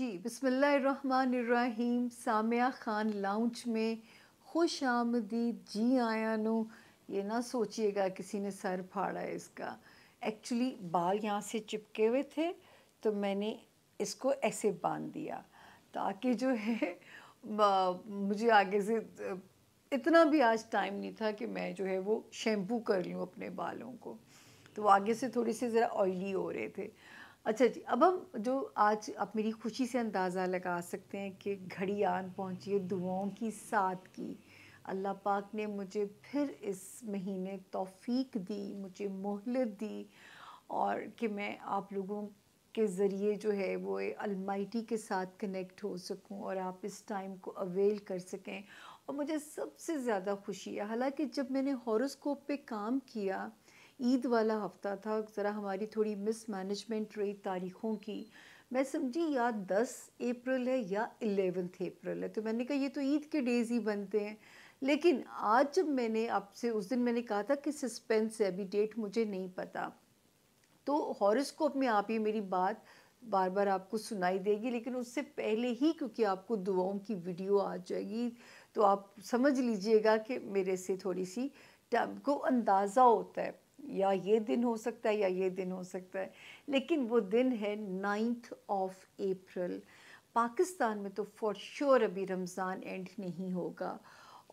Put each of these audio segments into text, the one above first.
जी बिस्मिल्लाहिर्रहमानिर्रहीम सामिया ख़ान लाउंज में खुश आमदीद जी आया नो ये ना सोचिएगा किसी ने सर फाड़ा है इसका एक्चुअली बाल यहाँ से चिपके हुए थे तो मैंने इसको ऐसे बांध दिया ताकि जो है मुझे आगे से इतना भी आज टाइम नहीं था कि मैं जो है वो शैम्पू कर लूँ अपने बालों को तो आगे से थोड़ी सी ज़रा ऑयली हो रहे थे अच्छा जी अब हम जो आज आप मेरी खुशी से अंदाज़ा लगा सकते हैं कि घड़ी आन पहुँची है दुआओं की साथ की अल्लाह पाक ने मुझे फिर इस महीने तौफीक दी मुझे मोहलत दी और कि मैं आप लोगों के ज़रिए जो है वो अलमाइटी के साथ कनेक्ट हो सकूं और आप इस टाइम को अवेल कर सकें और मुझे सबसे ज़्यादा खुशी है हालांकि जब मैंने हॉरोस्कोप पे काम किया ईद वाला हफ्ता था ज़रा हमारी थोड़ी मिस मैनेजमेंट रही तारीखों की मैं समझी या दस अप्रैल है या एलेवेंथ अप्रैल है तो मैंने कहा ये तो ईद के डेज़ ही बनते हैं लेकिन आज जब मैंने आपसे उस दिन मैंने कहा था कि सस्पेंस है अभी डेट मुझे नहीं पता तो हॉरोस्कोप में आप ही मेरी बात बार बार आपको सुनाई देगी लेकिन उससे पहले ही क्योंकि आपको दुआओं की वीडियो आ जाएगी तो आप समझ लीजिएगा कि मेरे से थोड़ी सी टाइम को अंदाज़ा होता है या ये दिन हो सकता है या ये दिन हो सकता है लेकिन वो दिन है नाइन्थ ऑफ अप्रैल पाकिस्तान में तो फॉर श्योर अभी रमज़ान एंड नहीं होगा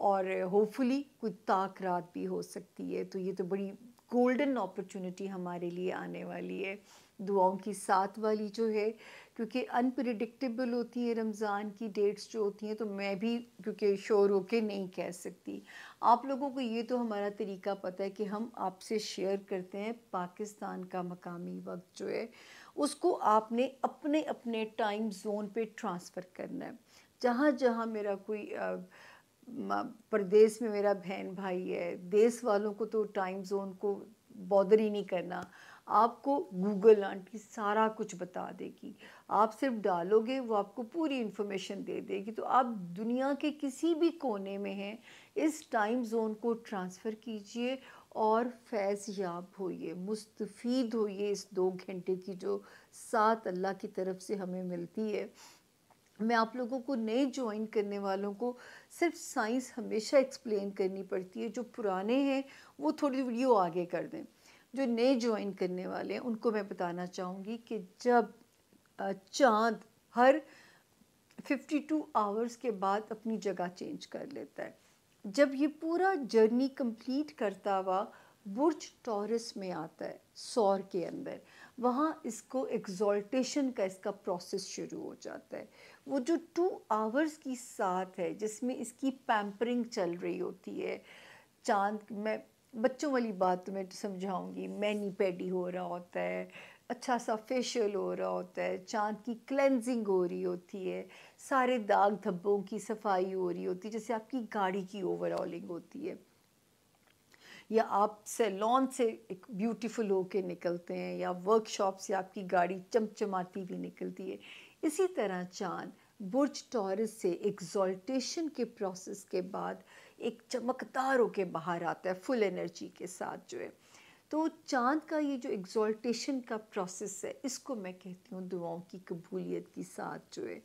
और होपफुली कोई ताक रात भी हो सकती है तो ये तो बड़ी गोल्डन अपॉर्चुनिटी हमारे लिए आने वाली है दुआओं की साथ वाली जो है क्योंकि अनप्रिडिक्टेबल होती है रमज़ान की डेट्स जो होती हैं तो मैं भी क्योंकि शोर के नहीं कह सकती आप लोगों को ये तो हमारा तरीका पता है कि हम आपसे शेयर करते हैं पाकिस्तान का मकामी वक्त जो है उसको आपने अपने अपने टाइम जोन पे ट्रांसफ़र करना है जहाँ जहाँ मेरा कोई प्रदेश में मेरा बहन भाई है देश वालों को तो टाइम जोन को बॉदर ही नहीं करना आपको गूगल आंटी सारा कुछ बता देगी आप सिर्फ डालोगे वो आपको पूरी इन्फॉर्मेशन दे देगी तो आप दुनिया के किसी भी कोने में हैं इस टाइम जोन को ट्रांसफ़र कीजिए और फैज़ याब होइए मुस्तफ़ीद होइए इस दो घंटे की जो सात अल्लाह की तरफ से हमें मिलती है मैं आप लोगों को नए ज्वाइन करने वालों को सिर्फ साइंस हमेशा एक्सप्लेन करनी पड़ती है जो पुराने हैं वो थोड़ी वीडियो आगे कर दें जो नए ज्वाइन करने वाले हैं उनको मैं बताना चाहूँगी कि जब चाँद हर 52 आवर्स के बाद अपनी जगह चेंज कर लेता है जब ये पूरा जर्नी कंप्लीट करता हुआ बुर्ज टॉरस में आता है सौर के अंदर वहाँ इसको एग्जॉल्टेशन का इसका प्रोसेस शुरू हो जाता है वो जो टू आवर्स की साथ है जिसमें इसकी पैम्परिंग चल रही होती है चांद मैं बच्चों वाली बात तो मैं तो समझाऊंगी मैनी पैडी हो रहा होता है अच्छा सा फेशियल हो रहा होता है चाँद की क्लेंजिंग हो रही होती है सारे दाग धब्बों की सफाई हो रही होती है जैसे आपकी गाड़ी की ओवरऑलिंग होती है या आप सैलॉन से एक ब्यूटीफुल होके निकलते हैं या वर्कशॉप से आपकी गाड़ी चमचमाती हुई निकलती है इसी तरह चाँद बुर्ज टॉरस से एग्जॉल्टेशन के प्रोसेस के बाद एक चमकदार होके बाहर आता है फुल एनर्जी के साथ जो है तो चांद का ये जो एग्जॉल्टेशन का प्रोसेस है इसको मैं कहती हूँ दुआओं की कबूलियत के साथ जो है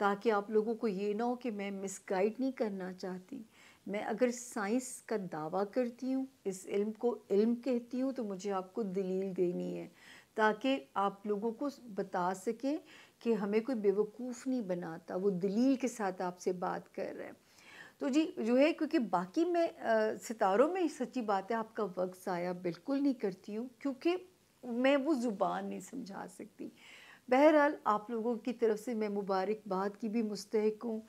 ताकि आप लोगों को ये ना हो कि मैं मिसगाइड नहीं करना चाहती मैं अगर साइंस का दावा करती हूँ इस इल्म को इल्म कहती हूँ तो मुझे आपको दलील देनी है ताकि आप लोगों को बता सकें कि हमें कोई बेवकूफ़ नहीं बनाता वो दलील के साथ आपसे बात कर रहे हैं तो जी जो है क्योंकि बाकी मैं आ, सितारों में सच्ची बात है आपका वक्त ज़ाया बिल्कुल नहीं करती हूँ क्योंकि मैं वो ज़ुबान नहीं समझा सकती बहरहाल आप लोगों की तरफ से मैं मुबारकबाद की भी मुस्तक हूँ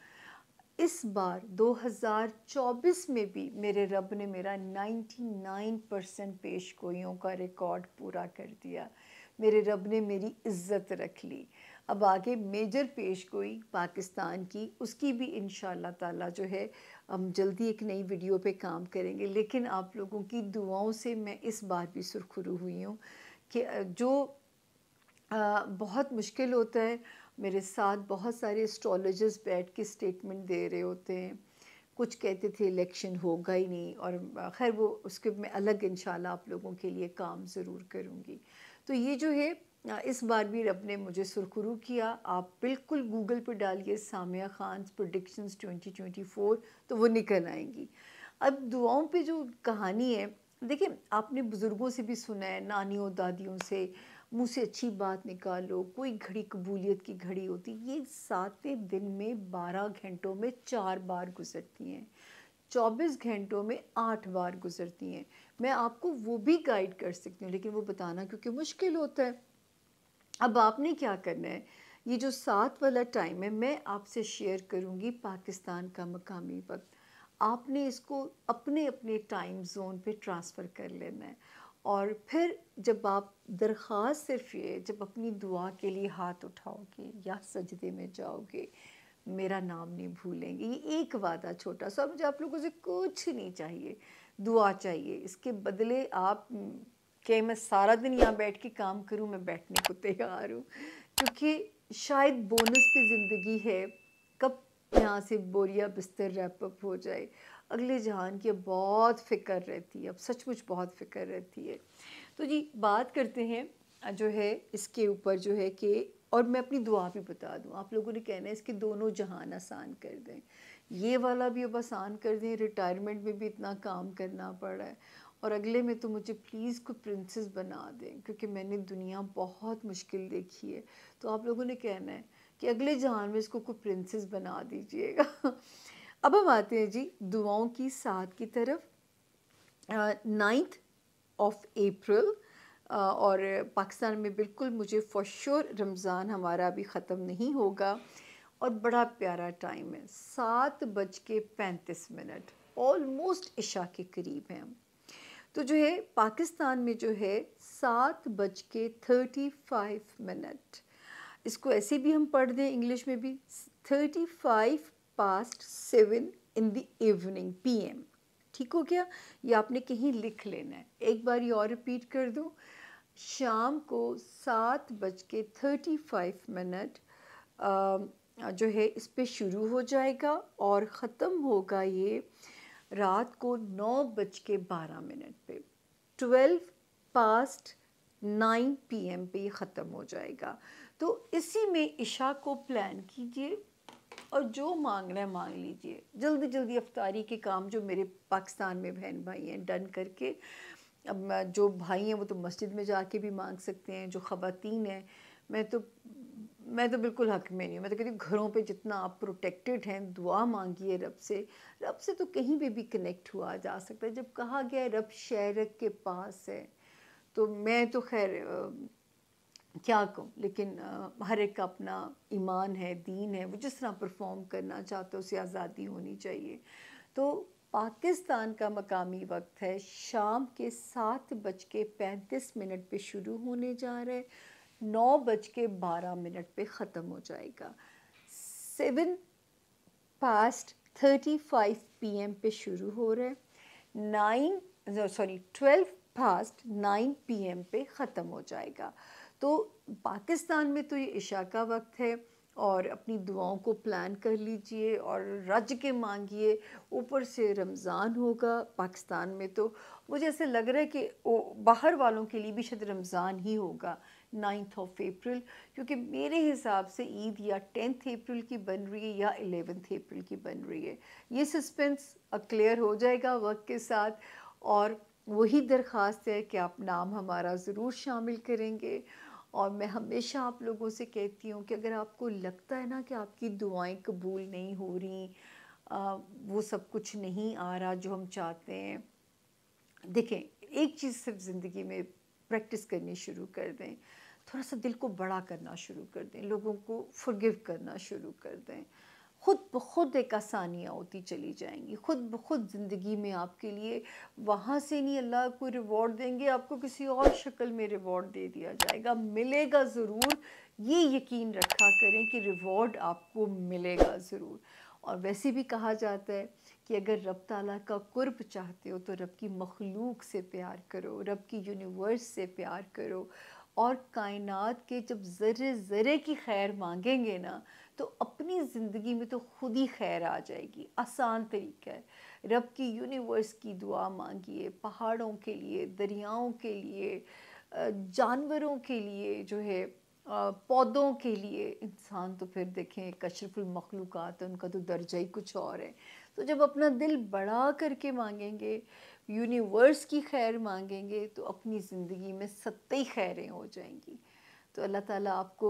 इस बार 2024 में भी मेरे रब ने मेरा 99 परसेंट पेश गोइयों का रिकॉर्ड पूरा कर दिया मेरे रब ने मेरी इज़्ज़त रख ली अब आगे मेजर पेश गोई पाकिस्तान की उसकी भी इन ताला जो है हम जल्दी एक नई वीडियो पे काम करेंगे लेकिन आप लोगों की दुआओं से मैं इस बार भी सुरखरू हुई हूँ कि जो आ, बहुत मुश्किल होता है मेरे साथ बहुत सारे एस्ट्रोलॉजर्स बैठ के स्टेटमेंट दे रहे होते हैं कुछ कहते थे इलेक्शन होगा ही नहीं और खैर वो उसके मैं अलग इन आप लोगों के लिए काम ज़रूर करूँगी तो ये जो है इस बार भी रब ने मुझे सुरखरू किया आप बिल्कुल गूगल पर डालिए सामिया खान प्रोडिक्शंस 2024 तो वो निकल आएंगी अब दुआओं पे जो कहानी है देखिए आपने बुज़ुर्गों से भी सुना है नानियों दादियों से मुँह से अच्छी बात निकालो कोई घड़ी कबूलियत की घड़ी होती ये सातें दिन में बारह घंटों में चार बार गुजरती हैं चौबीस घंटों में आठ बार गुजरती हैं मैं आपको वो भी गाइड कर सकती हूँ लेकिन वो बताना क्योंकि मुश्किल होता है अब आपने क्या करना है ये जो सात वाला टाइम है मैं आपसे शेयर करूँगी पाकिस्तान का मकामी वक्त आपने इसको अपने अपने टाइम जोन पे ट्रांसफ़र कर लेना है और फिर जब आप दरख्वास्त सिर्फ ये जब अपनी दुआ के लिए हाथ उठाओगे या सजदे में जाओगे मेरा नाम नहीं भूलेंगे ये एक वादा छोटा सा मुझे आप लोगों से कुछ नहीं चाहिए दुआ चाहिए इसके बदले आप कि मैं सारा दिन यहाँ बैठ के काम करूँ मैं बैठने को तैयार हूँ क्योंकि शायद बोनस पे ज़िंदगी है कब यहाँ से बोरिया बिस्तर रैपअप हो जाए अगले जहान की बहुत फ़िक्र रहती है अब सचमुच बहुत फ़िक्र रहती है तो जी बात करते हैं जो है इसके ऊपर जो है कि और मैं अपनी दुआ भी बता दूं आप लोगों ने कहना है इसके दोनों जहान आसान कर दें ये वाला भी अब आसान कर दें रिटायरमेंट में भी इतना काम करना पड़ रहा है और अगले में तो मुझे प्लीज़ कोई प्रिंसेस बना दें क्योंकि मैंने दुनिया बहुत मुश्किल देखी है तो आप लोगों ने कहना है कि अगले जहान में इसको कोई प्रिंसेस बना दीजिएगा अब हम आते हैं जी दुआओं की साथ की तरफ नाइन्थ ऑफ अप्रैल और पाकिस्तान में बिल्कुल मुझे फॉर श्योर रमज़ान हमारा अभी ख़त्म नहीं होगा और बड़ा प्यारा टाइम है सात बज के पैंतीस मिनट ऑलमोस्ट इशा के करीब हैं हम तो जो है पाकिस्तान में जो है सात बज के थर्टी फाइव मिनट इसको ऐसे भी हम पढ़ दें इंग्लिश में भी thirty five past seven in the evening P M ठीक हो गया ये आपने कहीं लिख लेना है एक बार ये और रिपीट कर दो शाम को सात बज के थर्टी फाइव मिनट जो है इस पर शुरू हो जाएगा और ख़त्म होगा ये रात को नौ बज के बारह मिनट पे ट्वेल्व पास्ट नाइन एम पे ख़त्म हो जाएगा तो इसी में इशा को प्लान कीजिए और जो मांगना है मांग लीजिए जल्दी जल्दी अफ्तारी के काम जो मेरे पाकिस्तान में बहन भाई हैं डन करके अब जो भाई हैं वो तो मस्जिद में जाके भी मांग सकते हैं जो ख़वातीन हैं मैं तो मैं तो बिल्कुल हक में नहीं हूँ मैं तो कहती हूँ घरों पे जितना आप प्रोटेक्टेड हैं दुआ मांगिए रब से रब से तो कहीं पे भी कनेक्ट हुआ जा सकता है जब कहा गया है रब शहरक के पास है तो मैं तो खैर क्या कहूँ लेकिन आ, हर एक का अपना ईमान है दीन है वो जिस तरह परफॉर्म करना चाहते उसे आज़ादी होनी चाहिए तो पाकिस्तान का मकामी वक्त है शाम के सात बज के पैंतीस मिनट पर शुरू होने जा रहा है नौ बज के बारह मिनट पे ख़त्म हो जाएगा seven past thirty five P M पे शुरू हो रहा है nine sorry twelve past nine P M पे ख़त्म हो जाएगा तो पाकिस्तान में तो ये इशा का वक्त है और अपनी दुआओं को प्लान कर लीजिए और रज के मांगिए ऊपर से रमज़ान होगा पाकिस्तान में तो मुझे ऐसे लग रहा है कि बाहर वालों के लिए भी शायद रमज़ान ही होगा नाइन्थ ऑफ अप्रैल क्योंकि मेरे हिसाब से ईद या टेंथ अप्रैल की बन रही है या एलेवेंथ अप्रैल की बन रही है ये सस्पेंस क्लियर हो जाएगा वक्त के साथ और वही दरख्वास्त है कि आप नाम हमारा ज़रूर शामिल करेंगे और मैं हमेशा आप लोगों से कहती हूँ कि अगर आपको लगता है ना कि आपकी दुआएं कबूल नहीं हो रही आ, वो सब कुछ नहीं आ रहा जो हम चाहते हैं देखें एक चीज़ सिर्फ ज़िंदगी में प्रैक्टिस करनी शुरू कर दें थोड़ा सा दिल को बड़ा करना शुरू कर दें लोगों को फॉरगिव करना शुरू कर दें खुद ब खुद एक आसानियाँ होती चली जाएंगी खुद ब खुद ज़िंदगी में आपके लिए वहाँ से नहीं अल्लाह को रिवॉर्ड देंगे आपको किसी और शक्ल में रिवॉर्ड दे दिया जाएगा मिलेगा ज़रूर ये यकीन रखा करें कि रिवॉर्ड आपको मिलेगा ज़रूर और वैसे भी कहा जाता है कि अगर रब ताला का कुर्ब चाहते हो तो रब की मखलूक से प्यार करो रब की यूनिवर्स से प्यार करो और कायनात के जब ज़र्रे ज़र्रे की खैर मांगेंगे ना तो अपनी ज़िंदगी में तो खुद ही खैर आ जाएगी आसान तरीका है रब की यूनिवर्स की दुआ मांगिए पहाड़ों के लिए दरियाओं के लिए जानवरों के लिए जो है पौधों के लिए इंसान तो फिर देखें कशरफुल है उनका तो दर्जा ही कुछ और है तो जब अपना दिल बड़ा करके मांगेंगे यूनिवर्स की खैर मांगेंगे तो अपनी ज़िंदगी में सत्य खैरें हो जाएंगी तो अल्लाह ताला आपको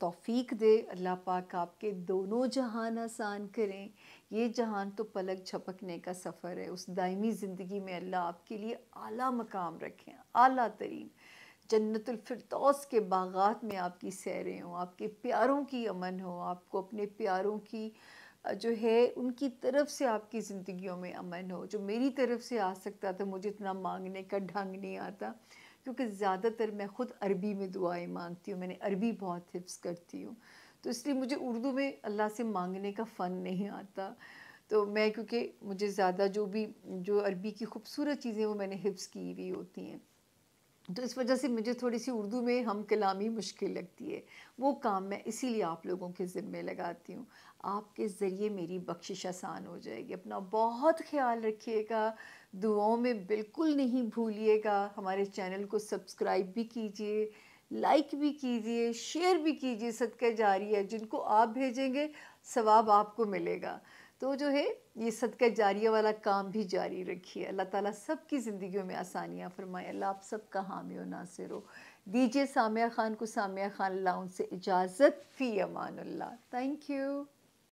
तौफीक दे अल्लाह पाक आपके दोनों जहान आसान करें ये जहान तो पलक झपकने का सफ़र है उस दायमी ज़िंदगी में अल्लाह आपके लिए आला मकाम रखें आला तरीन जन्नतफ़रतौस के बागात में आपकी सैरें हों आपके प्यारों की अमन हो आपको अपने प्यारों की जो है उनकी तरफ से आपकी ज़िंदगियों में अमन हो जो मेरी तरफ से आ सकता था मुझे इतना मांगने का ढंग नहीं आता क्योंकि ज़्यादातर मैं ख़ुद अरबी में दुआएं मांगती हूँ मैंने अरबी बहुत हिफ्स करती हूँ तो इसलिए मुझे उर्दू में अल्लाह से मांगने का फ़न नहीं आता तो मैं क्योंकि मुझे ज़्यादा जो भी जो अरबी की खूबसूरत चीज़ें वो मैंने हिफ्स की हुई होती हैं तो इस वजह से मुझे थोड़ी सी उर्दू में हम कलामी मुश्किल लगती है वो काम मैं इसीलिए आप लोगों के ज़िम्मे लगाती हूँ आपके ज़रिए मेरी बख्शिश आसान हो जाएगी अपना बहुत ख्याल रखिएगा दुआओं में बिल्कुल नहीं भूलिएगा हमारे चैनल को सब्सक्राइब भी कीजिए लाइक भी कीजिए शेयर भी कीजिए सदका जारी है जिनको आप भेजेंगे सवाब आपको मिलेगा तो जो है ये सदका जारिया वाला काम भी जारी रखिए अल्लाह ताला सब की ज़िंदगियों में आसानियाँ फरमाए अल्लाह आप सब का हामी और नासिर हो दीजिए सामिया ख़ान को सामिया ख़ान अल्लाह उनसे इजाज़त फ़ी अमान थैंक यू